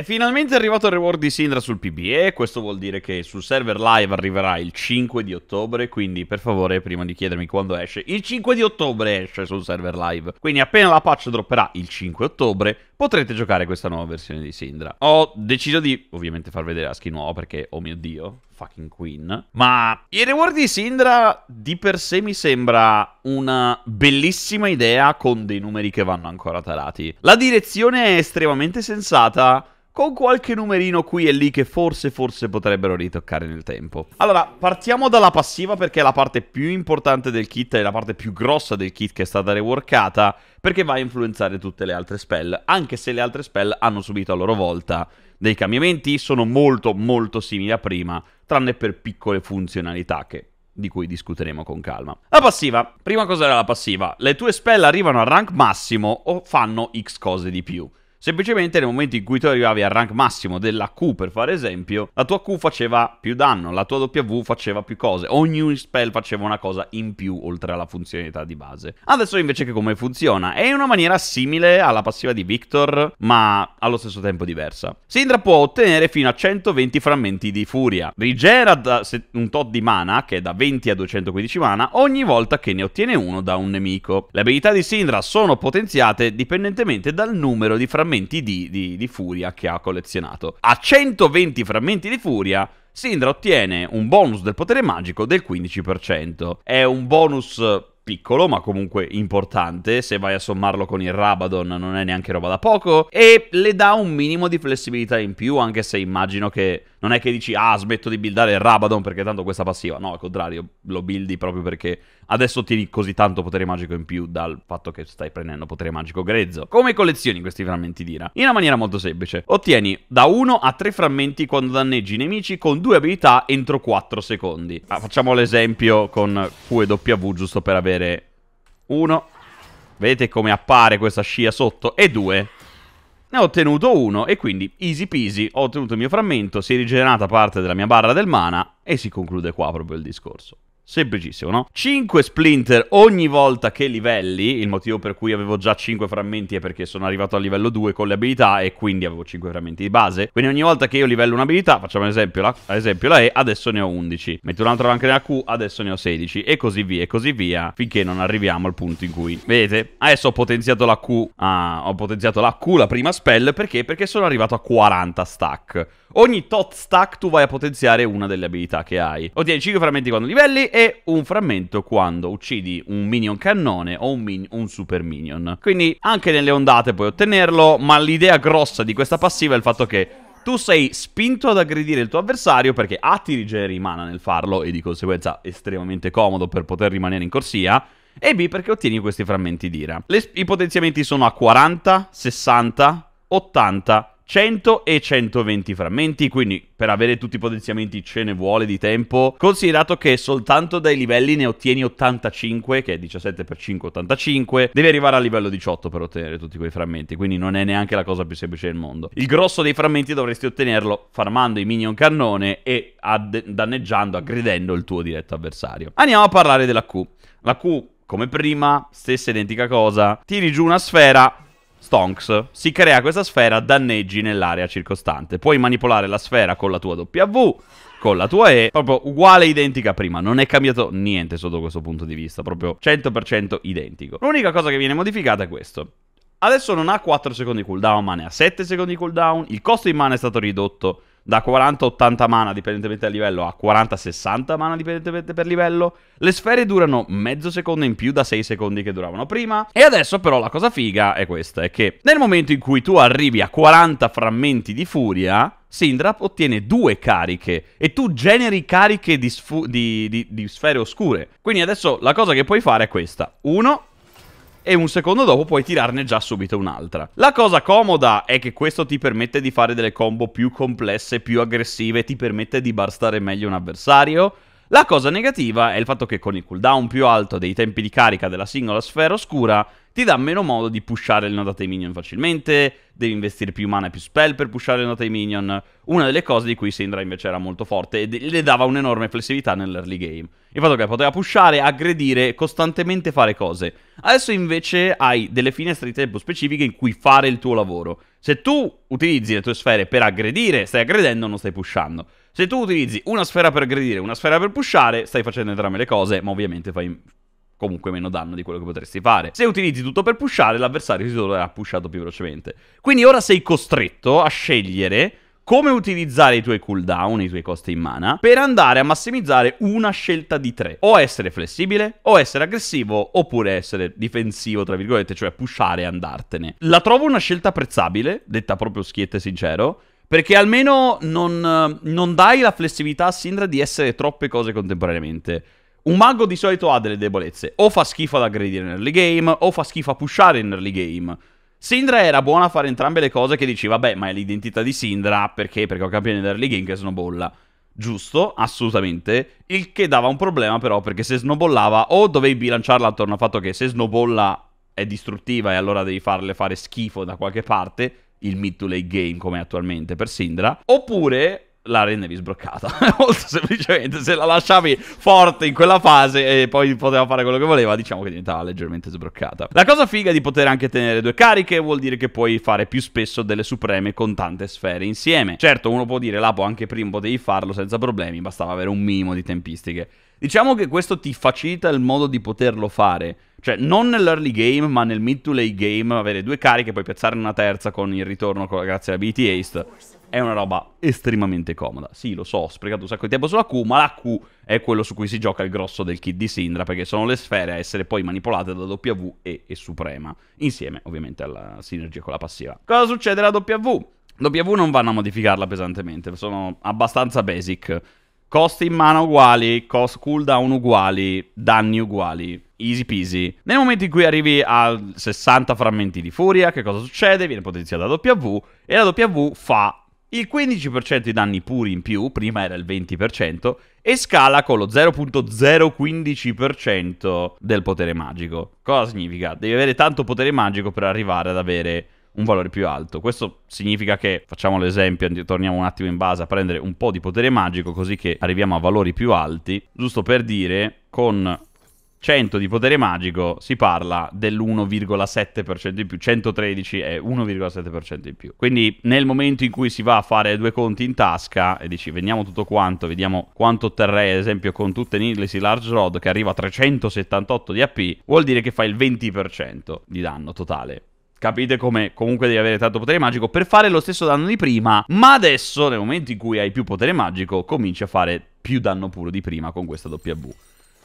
È finalmente arrivato il reward di Sindra sul PBE, questo vuol dire che sul server live arriverà il 5 di ottobre, quindi per favore prima di chiedermi quando esce, il 5 di ottobre esce sul server live, quindi appena la patch dropperà il 5 ottobre potrete giocare questa nuova versione di Sindra. Ho deciso di ovviamente far vedere la skin nuova perché, oh mio dio, fucking queen. Ma il reward di Sindra di per sé mi sembra una bellissima idea con dei numeri che vanno ancora tarati. La direzione è estremamente sensata, con qualche numerino qui e lì che forse, forse potrebbero ritoccare nel tempo. Allora, partiamo dalla passiva perché è la parte più importante del kit, e la parte più grossa del kit che è stata reworkata, perché va a influenzare tutte le altre spell, anche se le altre spell hanno subito a loro volta dei cambiamenti, sono molto molto simili a prima, tranne per piccole funzionalità che di cui discuteremo con calma. La passiva. Prima cosa era la passiva? Le tue spell arrivano al rank massimo o fanno X cose di più. Semplicemente nel momento in cui tu arrivavi al rank massimo della Q, per fare esempio, la tua Q faceva più danno, la tua W faceva più cose, ogni spell faceva una cosa in più oltre alla funzionalità di base. Adesso invece che come funziona? È in una maniera simile alla passiva di Victor, ma allo stesso tempo diversa. Sindra può ottenere fino a 120 frammenti di furia. Rigera un tot di mana, che è da 20 a 215 mana, ogni volta che ne ottiene uno da un nemico. Le abilità di Sindra sono potenziate dipendentemente dal numero di frammenti frammenti di, di, di furia che ha collezionato. A 120 frammenti di furia Sindra ottiene un bonus del potere magico del 15%. È un bonus piccolo ma comunque importante, se vai a sommarlo con il Rabadon non è neanche roba da poco e le dà un minimo di flessibilità in più anche se immagino che non è che dici ah smetto di buildare il Rabadon perché tanto questa passiva, no al contrario lo buildi proprio perché adesso ottieni così tanto potere magico in più dal fatto che stai prendendo potere magico grezzo. Come collezioni questi frammenti di Ira? In una maniera molto semplice, ottieni da 1 a 3 frammenti quando danneggi i nemici con due abilità entro 4 secondi. Ah, facciamo l'esempio con Q e W giusto per avere 1. Vedete come appare questa scia sotto? E 2. Ne ho ottenuto uno e quindi easy peasy ho ottenuto il mio frammento, si è rigenerata parte della mia barra del mana e si conclude qua proprio il discorso. Semplicissimo, no? 5 splinter ogni volta che livelli, il motivo per cui avevo già 5 frammenti è perché sono arrivato al livello 2 con le abilità e quindi avevo 5 frammenti di base. Quindi ogni volta che io livello un'abilità, facciamo ad esempio, la, ad esempio la E, adesso ne ho 11. Metto un'altra anche nella Q, adesso ne ho 16 e così via e così via finché non arriviamo al punto in cui... Vedete? Adesso ho potenziato la Q, ah, ho potenziato la Q, la prima spell, perché? Perché sono arrivato a 40 stack. Ogni tot stack tu vai a potenziare una delle abilità che hai. Ottieni 5 frammenti quando livelli e un frammento quando uccidi un minion cannone o un, min un super minion. Quindi anche nelle ondate puoi ottenerlo, ma l'idea grossa di questa passiva è il fatto che tu sei spinto ad aggredire il tuo avversario perché A ti rigeneri mana nel farlo e di conseguenza estremamente comodo per poter rimanere in corsia e B perché ottieni questi frammenti d'ira. I potenziamenti sono a 40, 60, 80 100 e 120 frammenti, quindi per avere tutti i potenziamenti ce ne vuole di tempo, considerato che soltanto dai livelli ne ottieni 85, che è 17x5 85, devi arrivare al livello 18 per ottenere tutti quei frammenti, quindi non è neanche la cosa più semplice del mondo. Il grosso dei frammenti dovresti ottenerlo farmando i minion cannone e add- danneggiando, aggredendo il tuo diretto avversario. Andiamo a parlare della Q. La Q, come prima, stessa identica cosa, tiri giù una sfera Stonks. Si crea questa sfera danneggi nell'area circostante. Puoi manipolare la sfera con la tua W, con la tua E, proprio uguale identica a prima. Non è cambiato niente sotto questo punto di vista, proprio 100% identico. L'unica cosa che viene modificata è questo. Adesso non ha 4 secondi cooldown, ma ne ha 7 secondi cooldown. Il costo di mana è stato ridotto da 40-80 mana dipendentemente dal livello a 40-60 mana dipendentemente per livello. Le sfere durano mezzo secondo in più da 6 secondi che duravano prima. E adesso però la cosa figa è questa, è che nel momento in cui tu arrivi a 40 frammenti di furia, Sindra ottiene due cariche e tu generi cariche di, di, di, di sfere oscure. Quindi adesso la cosa che puoi fare è questa. Uno, e un secondo dopo puoi tirarne già subito un'altra. La cosa comoda è che questo ti permette di fare delle combo più complesse, più aggressive, ti permette di barstare meglio un avversario, la cosa negativa è il fatto che con il cooldown più alto dei tempi di carica della singola sfera oscura ti dà meno modo di pushare le notate ai minion facilmente, devi investire più mana e più spell per pushare le notate ai minion, una delle cose di cui Syndra invece era molto forte e le dava un'enorme flessibilità nell'early game. Il fatto che poteva pushare, aggredire, costantemente fare cose. Adesso invece hai delle finestre di tempo specifiche in cui fare il tuo lavoro. Se tu utilizzi le tue sfere per aggredire, stai aggredendo, o non stai pushando. Se tu utilizzi una sfera per aggredire e una sfera per pushare, stai facendo entrambe le cose, ma ovviamente fai comunque meno danno di quello che potresti fare. Se utilizzi tutto per pushare, l'avversario si troverà pushato più velocemente. Quindi ora sei costretto a scegliere come utilizzare i tuoi cooldown, i tuoi costi in mana, per andare a massimizzare una scelta di tre. O essere flessibile, o essere aggressivo, oppure essere difensivo, tra virgolette, cioè pushare e andartene. La trovo una scelta apprezzabile, detta proprio schietta e sincero, perché almeno non, non dai la flessibilità a Sindra di essere troppe cose contemporaneamente. Un mago di solito ha delle debolezze. O fa schifo ad aggredire in early game, o fa schifo a pushare in early game. Sindra era buona a fare entrambe le cose che diceva, beh, ma è l'identità di Sindra, perché? Perché ho capito early game che snowballa. Giusto, assolutamente. Il che dava un problema però, perché se snowballava o dovevi bilanciarla attorno al fatto che se snowballa è distruttiva e allora devi farle fare schifo da qualche parte, il mid to late game come attualmente per Sindra, oppure la rendevi sbroccata. Molto semplicemente, se la lasciavi forte in quella fase e poi poteva fare quello che voleva, diciamo che diventava leggermente sbroccata. La cosa figa di poter anche tenere due cariche vuol dire che puoi fare più spesso delle supreme con tante sfere insieme. Certo, uno può dire, Lapo, anche prima potevi farlo senza problemi, bastava avere un minimo di tempistiche. Diciamo che questo ti facilita il modo di poterlo fare. Cioè, non nell'early game, ma nel mid to late game, avere due cariche, poi piazzare una terza con il ritorno con, grazie alla BT Haste è una roba estremamente comoda. Sì, lo so, ho sprecato un sacco di tempo sulla Q, ma la Q è quello su cui si gioca il grosso del kit di Sindra, perché sono le sfere a essere poi manipolate da W e, e Suprema, insieme ovviamente alla sinergia con la passiva. Cosa succede alla W? W non vanno a modificarla pesantemente, sono abbastanza basic. Costi in mano uguali, cost cooldown uguali, danni uguali, easy peasy. Nel momento in cui arrivi a 60 frammenti di furia, che cosa succede? Viene potenziata la W e la W fa il 15% di danni puri in più, prima era il 20%, e scala con lo 0.015% del potere magico. Cosa significa? Devi avere tanto potere magico per arrivare ad avere un valore più alto. Questo significa che, facciamo l'esempio, torniamo un attimo in base a prendere un po' di potere magico così che arriviamo a valori più alti, giusto per dire con 100 di potere magico si parla dell'1,7% in più, 113 è 1,7% in più. Quindi nel momento in cui si va a fare due conti in tasca e dici vendiamo tutto quanto, vediamo quanto otterrei ad esempio con tutte Nidlesi Large Rod che arriva a 378 di AP, vuol dire che fai il 20% di danno totale. Capite come comunque devi avere tanto potere magico per fare lo stesso danno di prima, ma adesso nel momento in cui hai più potere magico cominci a fare più danno puro di prima con questa W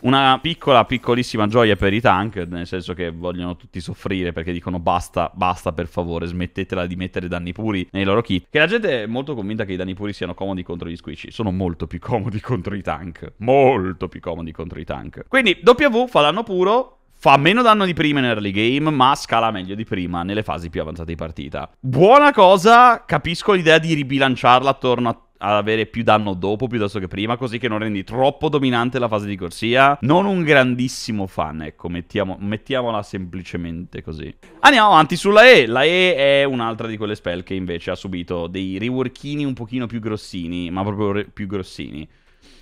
una piccola, piccolissima gioia per i tank, nel senso che vogliono tutti soffrire perché dicono basta, basta per favore, smettetela di mettere danni puri nei loro kit. Che la gente è molto convinta che i danni puri siano comodi contro gli squishy, sono molto più comodi contro i tank, molto più comodi contro i tank. Quindi W fa danno puro, Fa meno danno di prima in early game, ma scala meglio di prima nelle fasi più avanzate di partita. Buona cosa, capisco l'idea di ribilanciarla attorno a ad avere più danno dopo piuttosto che prima, così che non rendi troppo dominante la fase di corsia. Non un grandissimo fan, ecco, mettiamo, mettiamola semplicemente così. Andiamo avanti sulla E. La E è un'altra di quelle spell che invece ha subito dei reworkini un pochino più grossini, ma proprio re- più grossini.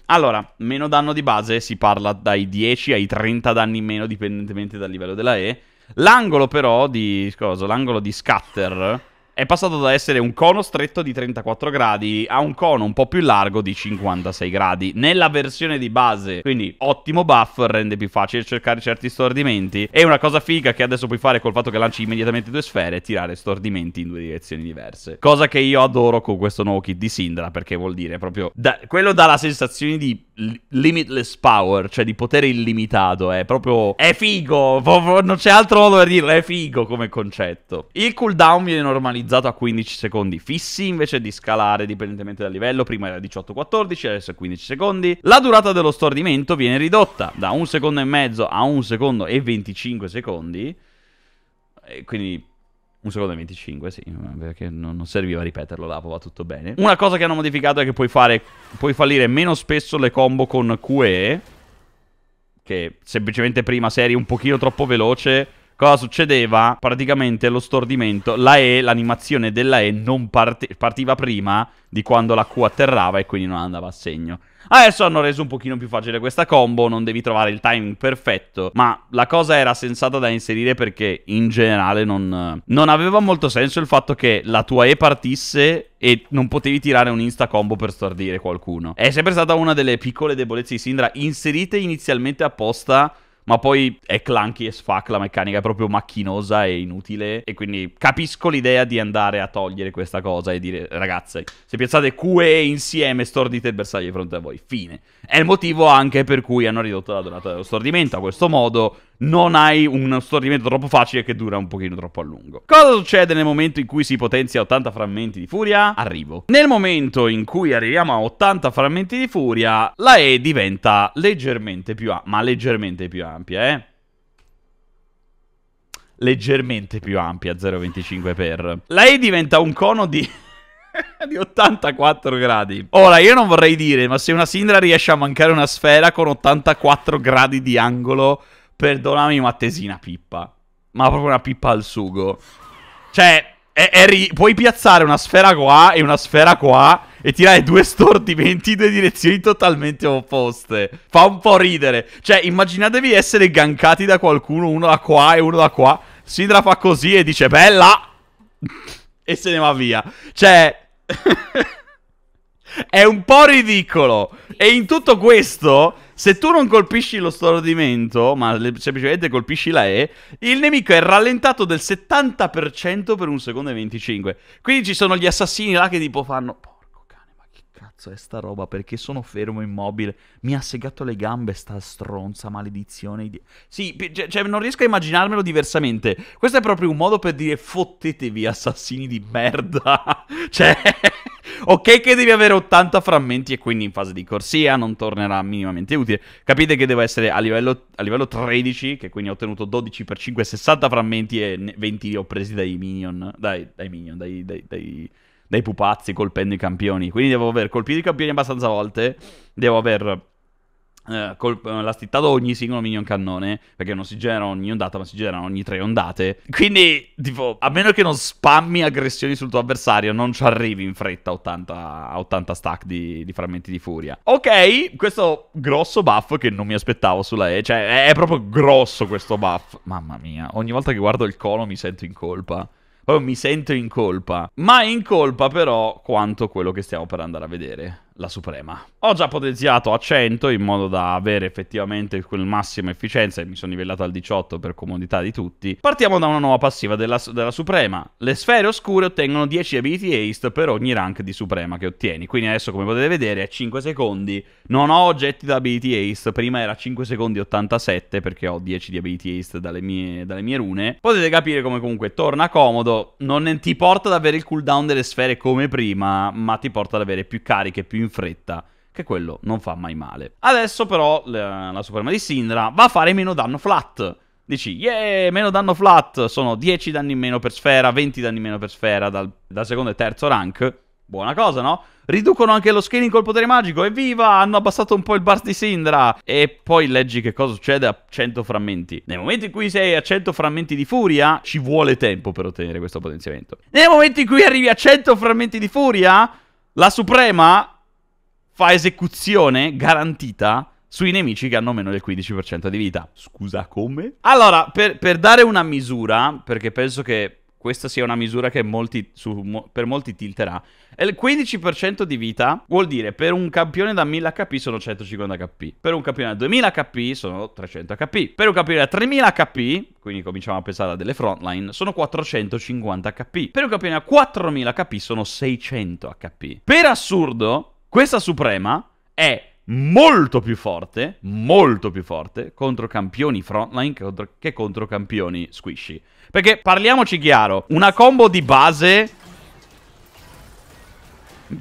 Allora, meno danno di base, si parla dai 10 ai 30 danni in meno, dipendentemente dal livello della E. L'angolo però di... cosa? L'angolo di scatter è passato da essere un cono stretto di 34 gradi a un cono un po' più largo di 56 gradi nella versione di base. Quindi ottimo buff, rende più facile cercare certi stordimenti. E una cosa figa che adesso puoi fare col fatto che lanci immediatamente due sfere è tirare stordimenti in due direzioni diverse. Cosa che io adoro con questo nuovo kit di Sindra perché vuol dire proprio... Da... quello dà la sensazione di limitless power, cioè di potere illimitato. È proprio... È figo! Non c'è altro modo per dirlo, è figo come concetto. Il cooldown viene normalizzato stabilizzato a 15 secondi fissi invece di scalare dipendentemente dal livello, prima era 18-14, adesso è 15 secondi. La durata dello stordimento viene ridotta da un secondo e mezzo a un secondo e 25 secondi, e quindi un secondo e 25, sì, perché non, serviva ripeterlo, l'apo va tutto bene. Una cosa che hanno modificato è che puoi, fare, puoi fallire meno spesso le combo con QE, che semplicemente prima se eri un pochino troppo veloce cosa succedeva? Praticamente lo stordimento, la E, l'animazione della E non parte partiva prima di quando la Q atterrava e quindi non andava a segno. Adesso hanno reso un pochino più facile questa combo, non devi trovare il timing perfetto, ma la cosa era sensata da inserire perché in generale non, non aveva molto senso il fatto che la tua E partisse e non potevi tirare un insta combo per stordire qualcuno. È sempre stata una delle piccole debolezze di Sindra inserite inizialmente apposta ma poi è clunky as fuck, la meccanica è proprio macchinosa e inutile, e quindi capisco l'idea di andare a togliere questa cosa e dire, ragazze, se piazzate QE insieme stordite il bersaglio di fronte a voi, fine. È il motivo anche per cui hanno ridotto la durata dello stordimento, a questo modo non hai un stordimento troppo facile che dura un pochino troppo a lungo. Cosa succede nel momento in cui si potenzia 80 frammenti di furia? Arrivo. Nel momento in cui arriviamo a 80 frammenti di furia, la E diventa leggermente più ampia, ma leggermente più ampia, eh? Leggermente più ampia, 0,25x. La E diventa un cono di... di 84 gradi. Ora, io non vorrei dire, ma se una Sindra riesce a mancare una sfera con 84 gradi di angolo Perdonami ma Mattesina pippa. Ma proprio una pippa al sugo. Cioè, è, è ri- puoi piazzare una sfera qua e una sfera qua e tirare due stordimenti in due direzioni totalmente opposte. Fa un po' ridere. Cioè, immaginatevi essere gankati da qualcuno, uno da qua e uno da qua. Sindra fa così e dice bella e se ne va via. Cioè... è un po' ridicolo. E in tutto questo se tu non colpisci lo stordimento, ma semplicemente colpisci la E, il nemico è rallentato del 70% per un secondo e 25. Quindi ci sono gli assassini là che tipo fanno Porco cane, ma che cazzo è sta roba? Perché sono fermo immobile? Mi ha segato le gambe sta stronza maledizione. Sì, cioè, cioè non riesco a immaginarmelo diversamente. Questo è proprio un modo per dire fottetevi assassini di merda. cioè ok che devi avere 80 frammenti e quindi in fase di corsia non tornerà minimamente utile. Capite che devo essere a livello, a livello 13, che quindi ho ottenuto 12 per 5, 60 frammenti e 20 li ho presi dai minion, dai, dai minion, dai, dai, dai, dai pupazzi colpendo i campioni. Quindi devo aver colpito i campioni abbastanza volte, devo aver eh, col, eh, la stittata ogni singolo minion cannone, perché non si genera ogni ondata, ma si generano ogni tre ondate. Quindi, tipo, a meno che non spammi aggressioni sul tuo avversario, non ci arrivi in fretta a 80, 80, stack di, di, frammenti di furia. Ok, questo grosso buff che non mi aspettavo sulla E, cioè è proprio grosso questo buff. Mamma mia, ogni volta che guardo il cono mi sento in colpa. Proprio mi sento in colpa. Ma in colpa però quanto quello che stiamo per andare a vedere la Suprema. Ho già potenziato a 100 in modo da avere effettivamente quel massimo efficienza e mi sono livellato al 18 per comodità di tutti. Partiamo da una nuova passiva della, della Suprema. Le sfere oscure ottengono 10 ability haste per ogni rank di Suprema che ottieni. Quindi adesso come potete vedere è 5 secondi. Non ho oggetti da ability haste, prima era 5 secondi 87 perché ho 10 di ability haste dalle mie, dalle mie rune. Potete capire come comunque torna comodo, non ti porta ad avere il cooldown delle sfere come prima, ma ti porta ad avere più cariche, più in fretta che quello non fa mai male. Adesso però la, la Suprema di Sindra va a fare meno danno flat. Dici, yeah, meno danno flat, sono 10 danni in meno per sfera, 20 danni in meno per sfera dal, dal secondo e terzo rank. Buona cosa, no? Riducono anche lo scaling col potere magico, evviva! Hanno abbassato un po' il bar di Sindra! E poi leggi che cosa succede a 100 frammenti. Nel momento in cui sei a 100 frammenti di furia, ci vuole tempo per ottenere questo potenziamento. Nel momento in cui arrivi a 100 frammenti di furia, la Suprema fa esecuzione garantita sui nemici che hanno meno del 15% di vita. Scusa, come? Allora, per, per, dare una misura, perché penso che questa sia una misura che molti, su, mo, per molti tilterà, il 15% di vita vuol dire per un campione da 1000 HP sono 150 HP, per un campione da 2000 HP sono 300 HP, per un campione da 3000 HP, quindi cominciamo a pensare a delle frontline, sono 450 HP, per un campione da 4000 HP sono 600 HP. Per assurdo, questa Suprema è molto più forte, molto più forte, contro campioni frontline che contro, che contro campioni squishy. Perché, parliamoci chiaro, una combo di base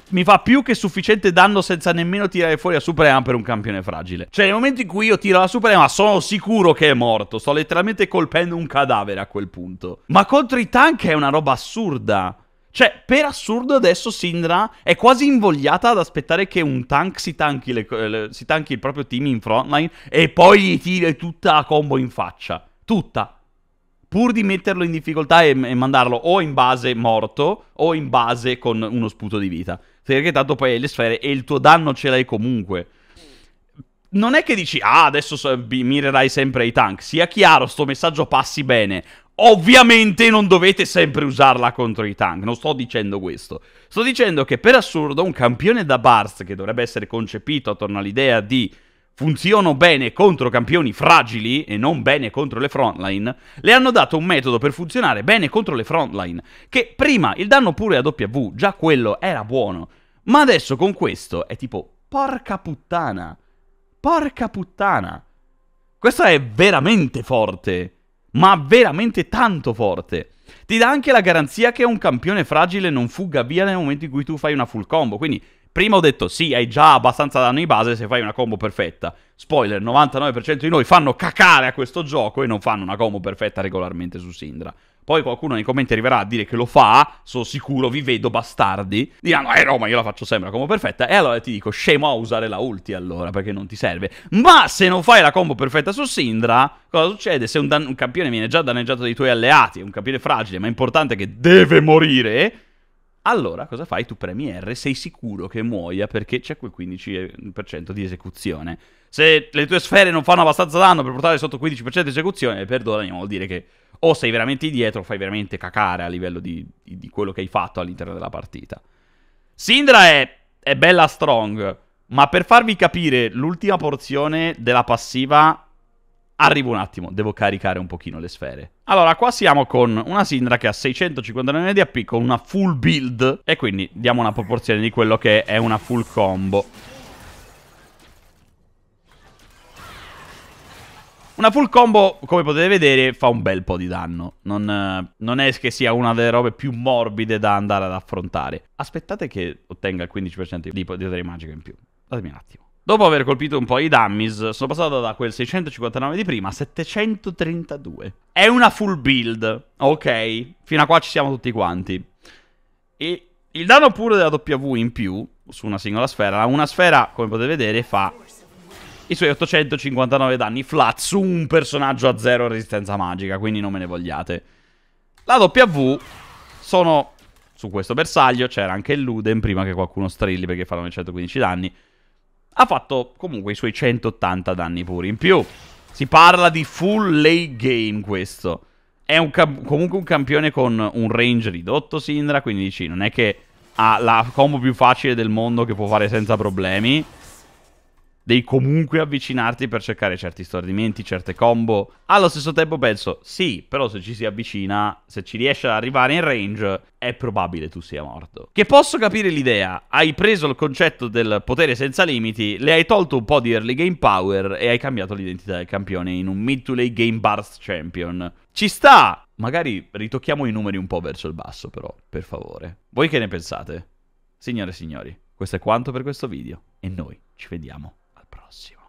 mi fa più che sufficiente danno senza nemmeno tirare fuori la Suprema per un campione fragile. Cioè, nel momento in cui io tiro la Suprema, sono sicuro che è morto. Sto letteralmente colpendo un cadavere a quel punto. Ma contro i tank è una roba assurda. Cioè, per assurdo adesso Sindra è quasi invogliata ad aspettare che un tank si tanchi, le, le, si tanchi il proprio team in frontline e poi gli tira tutta la combo in faccia. Tutta. Pur di metterlo in difficoltà e, e mandarlo o in base morto o in base con uno sputo di vita. Perché tanto poi hai le sfere e il tuo danno ce l'hai comunque non è che dici, ah, adesso mirerai sempre ai tank. Sia chiaro, sto messaggio passi bene. Ovviamente non dovete sempre usarla contro i tank, non sto dicendo questo. Sto dicendo che per assurdo un campione da Barst che dovrebbe essere concepito attorno all'idea di funziono bene contro campioni fragili e non bene contro le frontline, le hanno dato un metodo per funzionare bene contro le frontline, che prima il danno pure a W, già quello era buono, ma adesso con questo è tipo porca puttana. Porca puttana. Questo è veramente forte ma veramente tanto forte. Ti dà anche la garanzia che un campione fragile non fugga via nel momento in cui tu fai una full combo. Quindi, prima ho detto sì, hai già abbastanza danno in base se fai una combo perfetta. Spoiler, 99% di noi fanno cacare a questo gioco e non fanno una combo perfetta regolarmente su Sindra. Poi qualcuno nei commenti arriverà a dire che lo fa, sono sicuro, vi vedo bastardi. Diranno, eh Roma, io la faccio sempre la combo perfetta. E allora ti dico, scemo a usare la ulti allora, perché non ti serve. Ma se non fai la combo perfetta su Sindra, cosa succede? Se un, un campione viene già danneggiato dai tuoi alleati, è un campione fragile ma importante che deve morire... Allora cosa fai? Tu premi R, sei sicuro che muoia perché c'è quel 15% di esecuzione. Se le tue sfere non fanno abbastanza danno per portare sotto 15% di esecuzione, perdonami, vuol dire che o sei veramente dietro, fai veramente cacare a livello di, di, di quello che hai fatto all'interno della partita. Sindra è, è bella strong, ma per farvi capire l'ultima porzione della passiva Arrivo un attimo, devo caricare un pochino le sfere. Allora, qua siamo con una Sindra che ha 659 di AP con una full build e quindi diamo una proporzione di quello che è una full combo. Una full combo, come potete vedere, fa un bel po' di danno. Non, non, è che sia una delle robe più morbide da andare ad affrontare. Aspettate che ottenga il 15% di potere magico in più. Datemi un attimo. Dopo aver colpito un po' i dummies, sono passato da quel 659 di prima a 732. È una full build, ok? Fino a qua ci siamo tutti quanti. E il danno pure della W in più, su una singola sfera, una sfera, come potete vedere, fa i suoi 859 danni flat su un personaggio a zero resistenza magica, quindi non me ne vogliate. La W sono su questo bersaglio, c'era anche il Luden prima che qualcuno strilli perché fanno 115 danni. Ha fatto comunque i suoi 180 danni puri in più. Si parla di full late game questo. È un comunque un campione con un range ridotto Sindra, quindi dici, non è che ha la combo più facile del mondo che può fare senza problemi devi comunque avvicinarti per cercare certi stordimenti, certe combo. Allo stesso tempo penso, sì, però se ci si avvicina, se ci riesci ad arrivare in range, è probabile tu sia morto. Che posso capire l'idea, hai preso il concetto del potere senza limiti, le hai tolto un po' di early game power e hai cambiato l'identità del campione in un mid to late game burst champion. Ci sta! Magari ritocchiamo i numeri un po' verso il basso però, per favore. Voi che ne pensate? Signore e signori, questo è quanto per questo video e noi ci vediamo prossima